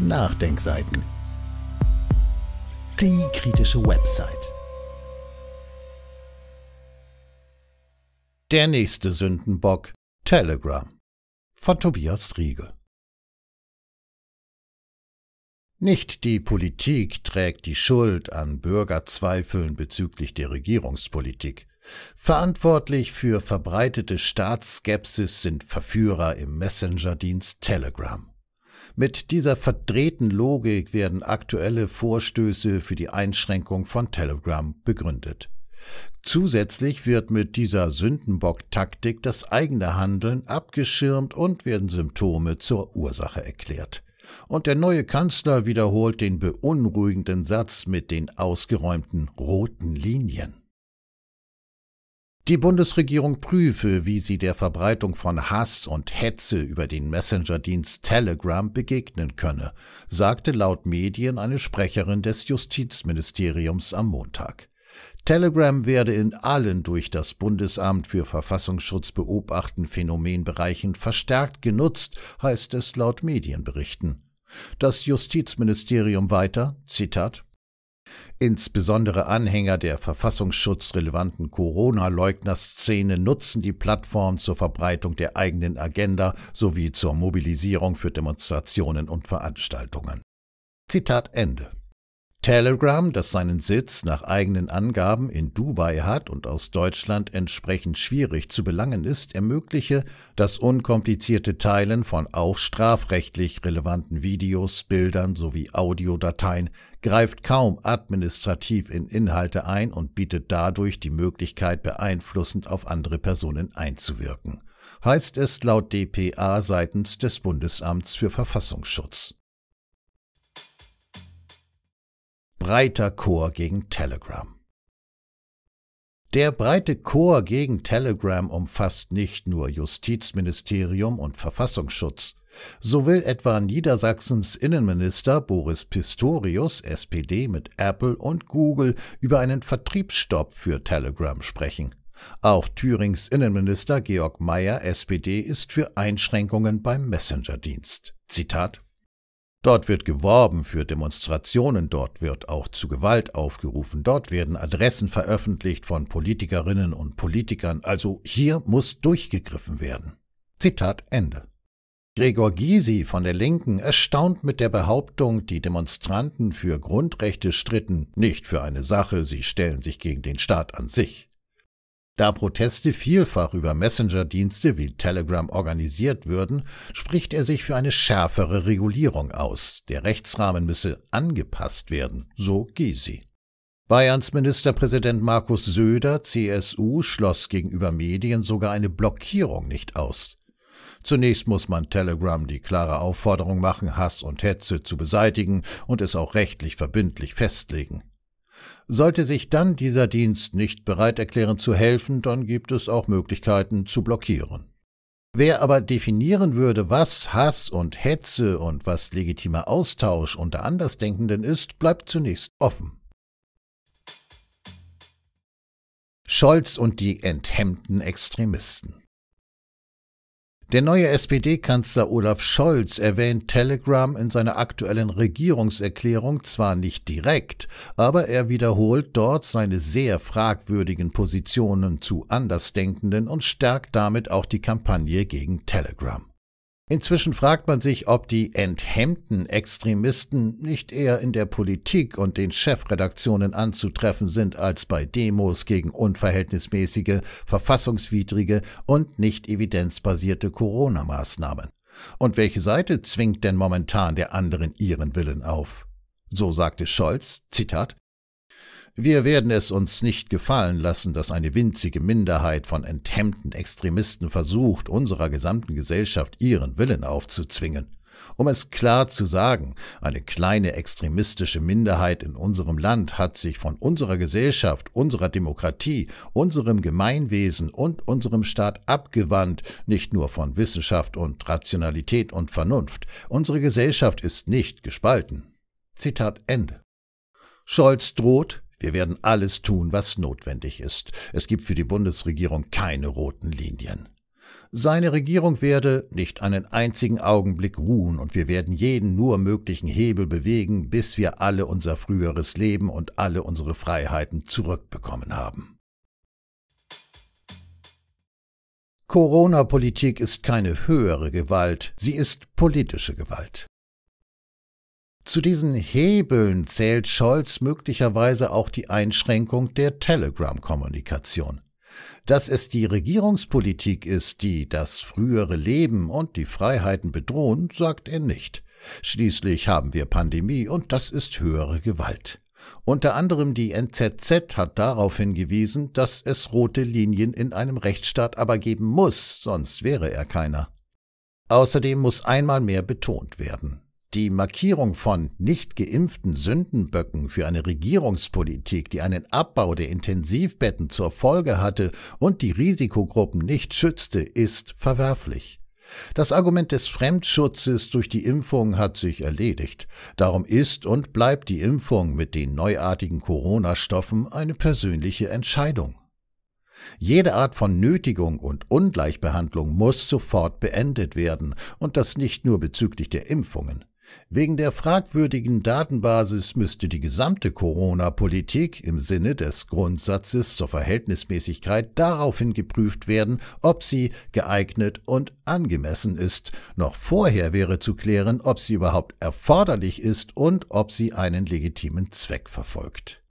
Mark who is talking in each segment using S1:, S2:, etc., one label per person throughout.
S1: Nachdenkseiten. Die kritische Website. Der nächste Sündenbock, Telegram von Tobias Riegel. Nicht die Politik trägt die Schuld an Bürgerzweifeln bezüglich der Regierungspolitik. Verantwortlich für verbreitete Staatsskepsis sind Verführer im Messenger-Dienst Telegram. Mit dieser verdrehten Logik werden aktuelle Vorstöße für die Einschränkung von Telegram begründet. Zusätzlich wird mit dieser Sündenbock-Taktik das eigene Handeln abgeschirmt und werden Symptome zur Ursache erklärt. Und der neue Kanzler wiederholt den beunruhigenden Satz mit den ausgeräumten roten Linien. Die Bundesregierung prüfe, wie sie der Verbreitung von Hass und Hetze über den Messenger-Dienst Telegram begegnen könne, sagte laut Medien eine Sprecherin des Justizministeriums am Montag. Telegram werde in allen durch das Bundesamt für Verfassungsschutz beobachten Phänomenbereichen verstärkt genutzt, heißt es laut Medienberichten. Das Justizministerium weiter, Zitat, Insbesondere Anhänger der verfassungsschutzrelevanten Corona-Leugner-Szene nutzen die Plattform zur Verbreitung der eigenen Agenda sowie zur Mobilisierung für Demonstrationen und Veranstaltungen. Zitat Ende. Telegram, das seinen Sitz nach eigenen Angaben in Dubai hat und aus Deutschland entsprechend schwierig zu belangen ist, ermögliche das unkomplizierte Teilen von auch strafrechtlich relevanten Videos, Bildern sowie Audiodateien, greift kaum administrativ in Inhalte ein und bietet dadurch die Möglichkeit, beeinflussend auf andere Personen einzuwirken. Heißt es laut DPA seitens des Bundesamts für Verfassungsschutz. breiter Chor gegen Telegram. Der breite Chor gegen Telegram umfasst nicht nur Justizministerium und Verfassungsschutz. So will etwa Niedersachsens Innenminister Boris Pistorius, SPD, mit Apple und Google über einen Vertriebsstopp für Telegram sprechen. Auch Thürings Innenminister Georg Mayer, SPD, ist für Einschränkungen beim Messenger-Dienst. Zitat Dort wird geworben für Demonstrationen, dort wird auch zu Gewalt aufgerufen, dort werden Adressen veröffentlicht von Politikerinnen und Politikern, also hier muss durchgegriffen werden. Zitat Ende. Gregor Gysi von der Linken erstaunt mit der Behauptung, die Demonstranten für Grundrechte stritten, nicht für eine Sache, sie stellen sich gegen den Staat an sich. Da Proteste vielfach über Messenger-Dienste wie Telegram organisiert würden, spricht er sich für eine schärfere Regulierung aus. Der Rechtsrahmen müsse angepasst werden, so Gysi. Bayerns Ministerpräsident Markus Söder, CSU, schloss gegenüber Medien sogar eine Blockierung nicht aus. Zunächst muss man Telegram die klare Aufforderung machen, Hass und Hetze zu beseitigen und es auch rechtlich verbindlich festlegen. Sollte sich dann dieser Dienst nicht bereit erklären zu helfen, dann gibt es auch Möglichkeiten zu blockieren. Wer aber definieren würde, was Hass und Hetze und was legitimer Austausch unter Andersdenkenden ist, bleibt zunächst offen. Scholz und die enthemmten Extremisten. Der neue SPD-Kanzler Olaf Scholz erwähnt Telegram in seiner aktuellen Regierungserklärung zwar nicht direkt, aber er wiederholt dort seine sehr fragwürdigen Positionen zu Andersdenkenden und stärkt damit auch die Kampagne gegen Telegram. Inzwischen fragt man sich, ob die enthemmten Extremisten nicht eher in der Politik und den Chefredaktionen anzutreffen sind als bei Demos gegen unverhältnismäßige, verfassungswidrige und nicht evidenzbasierte Corona-Maßnahmen. Und welche Seite zwingt denn momentan der anderen ihren Willen auf? So sagte Scholz, Zitat, wir werden es uns nicht gefallen lassen, dass eine winzige Minderheit von enthemmten Extremisten versucht, unserer gesamten Gesellschaft ihren Willen aufzuzwingen. Um es klar zu sagen, eine kleine extremistische Minderheit in unserem Land hat sich von unserer Gesellschaft, unserer Demokratie, unserem Gemeinwesen und unserem Staat abgewandt, nicht nur von Wissenschaft und Rationalität und Vernunft. Unsere Gesellschaft ist nicht gespalten. Zitat Ende. Scholz droht, wir werden alles tun, was notwendig ist. Es gibt für die Bundesregierung keine roten Linien. Seine Regierung werde nicht einen einzigen Augenblick ruhen, und wir werden jeden nur möglichen Hebel bewegen, bis wir alle unser früheres Leben und alle unsere Freiheiten zurückbekommen haben. Corona-Politik ist keine höhere Gewalt, sie ist politische Gewalt. Zu diesen Hebeln zählt Scholz möglicherweise auch die Einschränkung der Telegram-Kommunikation. Dass es die Regierungspolitik ist, die das frühere Leben und die Freiheiten bedrohen, sagt er nicht. Schließlich haben wir Pandemie und das ist höhere Gewalt. Unter anderem die NZZ hat darauf hingewiesen, dass es rote Linien in einem Rechtsstaat aber geben muss, sonst wäre er keiner. Außerdem muss einmal mehr betont werden. Die Markierung von nicht geimpften Sündenböcken für eine Regierungspolitik, die einen Abbau der Intensivbetten zur Folge hatte und die Risikogruppen nicht schützte, ist verwerflich. Das Argument des Fremdschutzes durch die Impfung hat sich erledigt. Darum ist und bleibt die Impfung mit den neuartigen Corona-Stoffen eine persönliche Entscheidung. Jede Art von Nötigung und Ungleichbehandlung muss sofort beendet werden, und das nicht nur bezüglich der Impfungen. Wegen der fragwürdigen Datenbasis müsste die gesamte Corona-Politik im Sinne des Grundsatzes zur Verhältnismäßigkeit daraufhin geprüft werden, ob sie geeignet und angemessen ist. Noch vorher wäre zu klären, ob sie überhaupt erforderlich ist und ob sie einen legitimen Zweck verfolgt.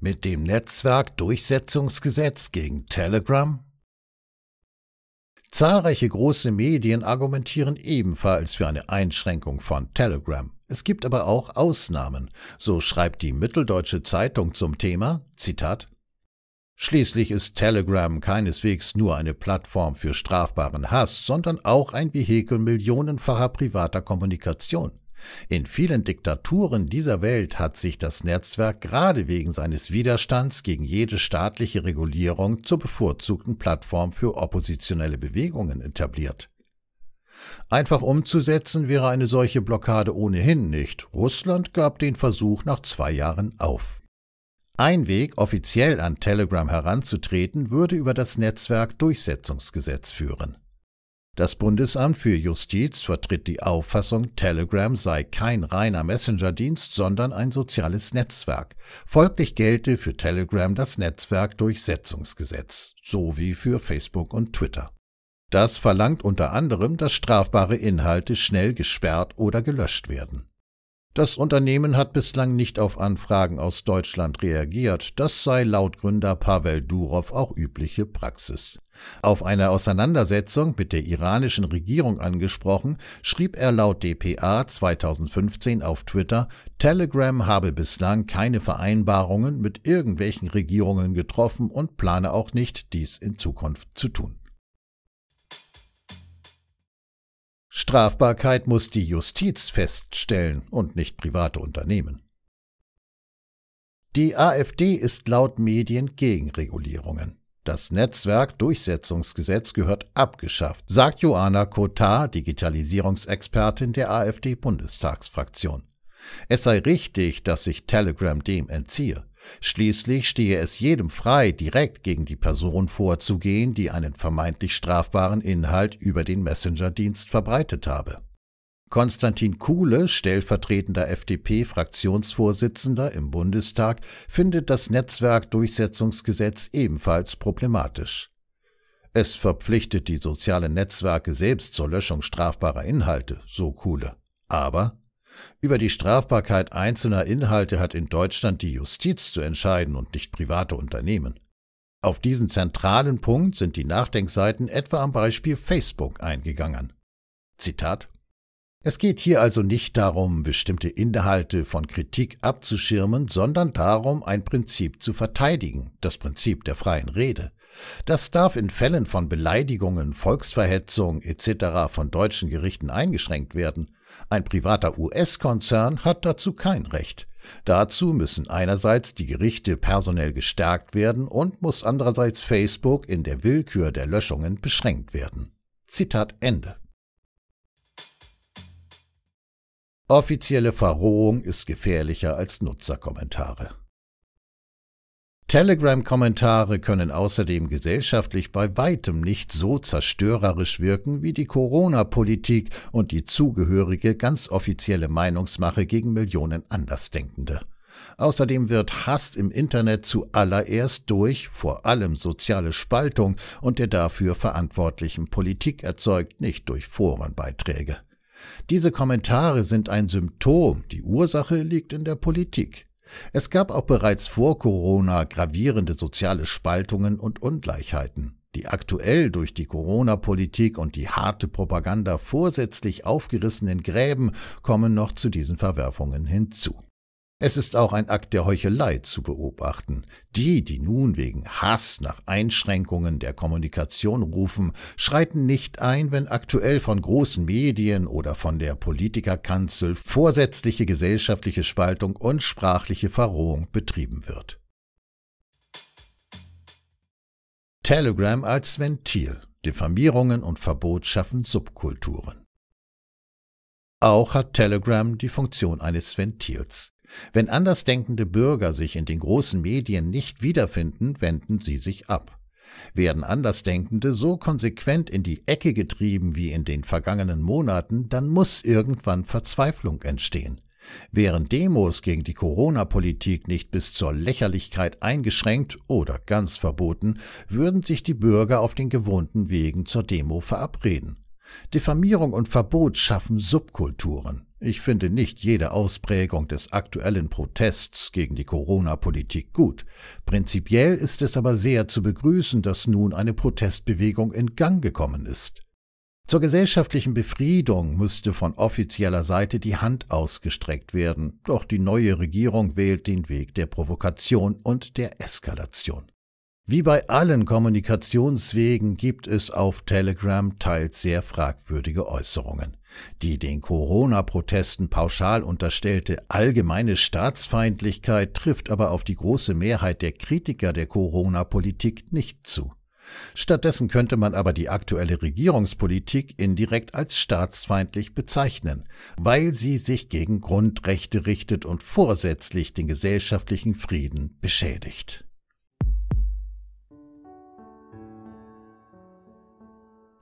S1: Mit dem Netzwerkdurchsetzungsgesetz gegen Telegram Zahlreiche große Medien argumentieren ebenfalls für eine Einschränkung von Telegram. Es gibt aber auch Ausnahmen, so schreibt die Mitteldeutsche Zeitung zum Thema, Zitat, Schließlich ist Telegram keineswegs nur eine Plattform für strafbaren Hass, sondern auch ein Vehikel millionenfacher privater Kommunikation. In vielen Diktaturen dieser Welt hat sich das Netzwerk gerade wegen seines Widerstands gegen jede staatliche Regulierung zur bevorzugten Plattform für oppositionelle Bewegungen etabliert. Einfach umzusetzen wäre eine solche Blockade ohnehin nicht. Russland gab den Versuch nach zwei Jahren auf. Ein Weg, offiziell an Telegram heranzutreten, würde über das Netzwerk Durchsetzungsgesetz führen. Das Bundesamt für Justiz vertritt die Auffassung, Telegram sei kein reiner Messenger-Dienst, sondern ein soziales Netzwerk. Folglich gelte für Telegram das Netzwerkdurchsetzungsgesetz, sowie für Facebook und Twitter. Das verlangt unter anderem, dass strafbare Inhalte schnell gesperrt oder gelöscht werden. Das Unternehmen hat bislang nicht auf Anfragen aus Deutschland reagiert, das sei laut Gründer Pavel Durov auch übliche Praxis. Auf einer Auseinandersetzung mit der iranischen Regierung angesprochen, schrieb er laut dpa 2015 auf Twitter, Telegram habe bislang keine Vereinbarungen mit irgendwelchen Regierungen getroffen und plane auch nicht, dies in Zukunft zu tun. Strafbarkeit muss die Justiz feststellen und nicht private Unternehmen. Die AfD ist laut Medien gegen Regulierungen. Das Netzwerkdurchsetzungsgesetz gehört abgeschafft, sagt Joana Kotar, Digitalisierungsexpertin der AfD-Bundestagsfraktion. Es sei richtig, dass sich Telegram dem entziehe. Schließlich stehe es jedem frei, direkt gegen die Person vorzugehen, die einen vermeintlich strafbaren Inhalt über den Messenger-Dienst verbreitet habe. Konstantin Kuhle, stellvertretender FDP-Fraktionsvorsitzender im Bundestag, findet das Netzwerkdurchsetzungsgesetz ebenfalls problematisch. Es verpflichtet die sozialen Netzwerke selbst zur Löschung strafbarer Inhalte, so Kuhle. Aber über die Strafbarkeit einzelner Inhalte hat in Deutschland die Justiz zu entscheiden und nicht private Unternehmen. Auf diesen zentralen Punkt sind die Nachdenkseiten etwa am Beispiel Facebook eingegangen. Zitat Es geht hier also nicht darum, bestimmte Inhalte von Kritik abzuschirmen, sondern darum, ein Prinzip zu verteidigen, das Prinzip der freien Rede. Das darf in Fällen von Beleidigungen, Volksverhetzung etc. von deutschen Gerichten eingeschränkt werden. Ein privater US-Konzern hat dazu kein Recht. Dazu müssen einerseits die Gerichte personell gestärkt werden und muss andererseits Facebook in der Willkür der Löschungen beschränkt werden. Zitat Ende. Offizielle Verrohung ist gefährlicher als Nutzerkommentare. Telegram-Kommentare können außerdem gesellschaftlich bei weitem nicht so zerstörerisch wirken wie die Corona-Politik und die zugehörige ganz offizielle Meinungsmache gegen Millionen Andersdenkende. Außerdem wird Hass im Internet zuallererst durch vor allem soziale Spaltung und der dafür verantwortlichen Politik erzeugt, nicht durch Forenbeiträge. Diese Kommentare sind ein Symptom, die Ursache liegt in der Politik. Es gab auch bereits vor Corona gravierende soziale Spaltungen und Ungleichheiten, die aktuell durch die Corona-Politik und die harte Propaganda vorsätzlich aufgerissenen Gräben kommen noch zu diesen Verwerfungen hinzu. Es ist auch ein Akt der Heuchelei zu beobachten. Die, die nun wegen Hass nach Einschränkungen der Kommunikation rufen, schreiten nicht ein, wenn aktuell von großen Medien oder von der Politikerkanzel vorsätzliche gesellschaftliche Spaltung und sprachliche Verrohung betrieben wird. Telegram als Ventil. Diffamierungen und Verbot schaffen Subkulturen. Auch hat Telegram die Funktion eines Ventils. Wenn andersdenkende Bürger sich in den großen Medien nicht wiederfinden, wenden sie sich ab. Werden Andersdenkende so konsequent in die Ecke getrieben wie in den vergangenen Monaten, dann muss irgendwann Verzweiflung entstehen. Wären Demos gegen die Corona-Politik nicht bis zur Lächerlichkeit eingeschränkt oder ganz verboten, würden sich die Bürger auf den gewohnten Wegen zur Demo verabreden. Diffamierung und Verbot schaffen Subkulturen. Ich finde nicht jede Ausprägung des aktuellen Protests gegen die Corona-Politik gut. Prinzipiell ist es aber sehr zu begrüßen, dass nun eine Protestbewegung in Gang gekommen ist. Zur gesellschaftlichen Befriedung müsste von offizieller Seite die Hand ausgestreckt werden, doch die neue Regierung wählt den Weg der Provokation und der Eskalation. Wie bei allen Kommunikationswegen gibt es auf Telegram teils sehr fragwürdige Äußerungen. Die den Corona-Protesten pauschal unterstellte allgemeine Staatsfeindlichkeit trifft aber auf die große Mehrheit der Kritiker der Corona-Politik nicht zu. Stattdessen könnte man aber die aktuelle Regierungspolitik indirekt als staatsfeindlich bezeichnen, weil sie sich gegen Grundrechte richtet und vorsätzlich den gesellschaftlichen Frieden beschädigt.